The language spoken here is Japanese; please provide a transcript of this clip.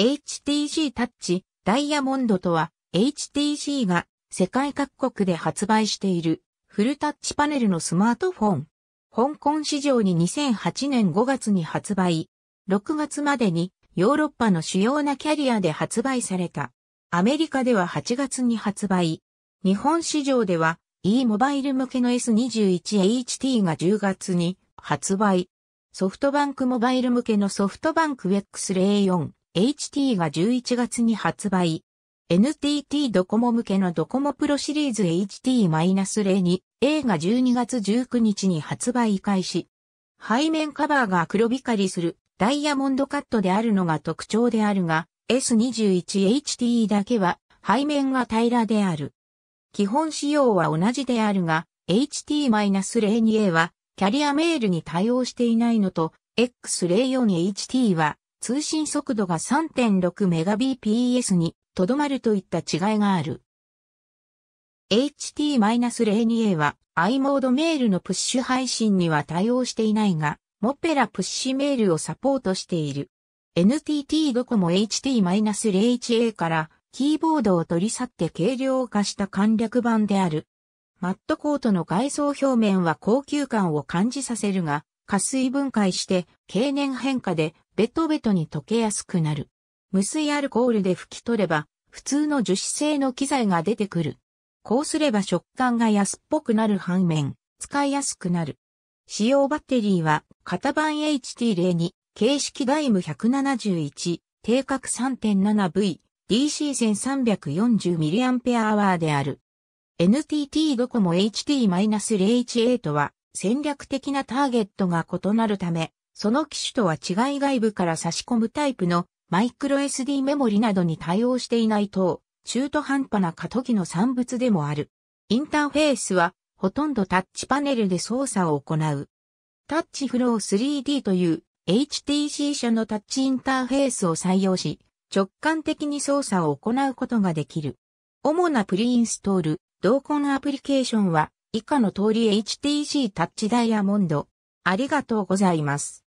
HTC タッチダイヤモンドとは HTC が世界各国で発売しているフルタッチパネルのスマートフォン。香港市場に2008年5月に発売。6月までにヨーロッパの主要なキャリアで発売された。アメリカでは8月に発売。日本市場では e モバイル向けの S21HT が10月に発売。ソフトバンクモバイル向けのソフトバンク X04。HT が11月に発売。NTT ドコモ向けのドコモプロシリーズ HT-02 A が12月19日に発売開始。背面カバーが黒光りするダイヤモンドカットであるのが特徴であるが S21HT だけは背面が平らである。基本仕様は同じであるが HT-02A はキャリアメールに対応していないのと X04HT は通信速度が 3.6Mbps にとどまるといった違いがある。HT-02A は i モードメールのプッシュ配信には対応していないが、モペラプッシュメールをサポートしている。NTT ドコモ HT-01A からキーボードを取り去って軽量化した簡略版である。マットコートの外装表面は高級感を感じさせるが、加水分解して経年変化でベトベトに溶けやすくなる。無水アルコールで拭き取れば、普通の樹脂製の機材が出てくる。こうすれば食感が安っぽくなる反面、使いやすくなる。使用バッテリーは、型番 HT02、形式ダイム171、定格 3.7V、DC1340mAh である。NTT ドコモ h t 0とは戦略的なターゲットが異なるため、その機種とは違い外部から差し込むタイプのマイクロ SD メモリなどに対応していない等、中途半端な過渡期の産物でもある。インターフェースはほとんどタッチパネルで操作を行う。タッチフロー 3D という HTC 社のタッチインターフェースを採用し、直感的に操作を行うことができる。主なプリインストール、同梱アプリケーションは以下の通り HTC タッチダイヤモンド。ありがとうございます。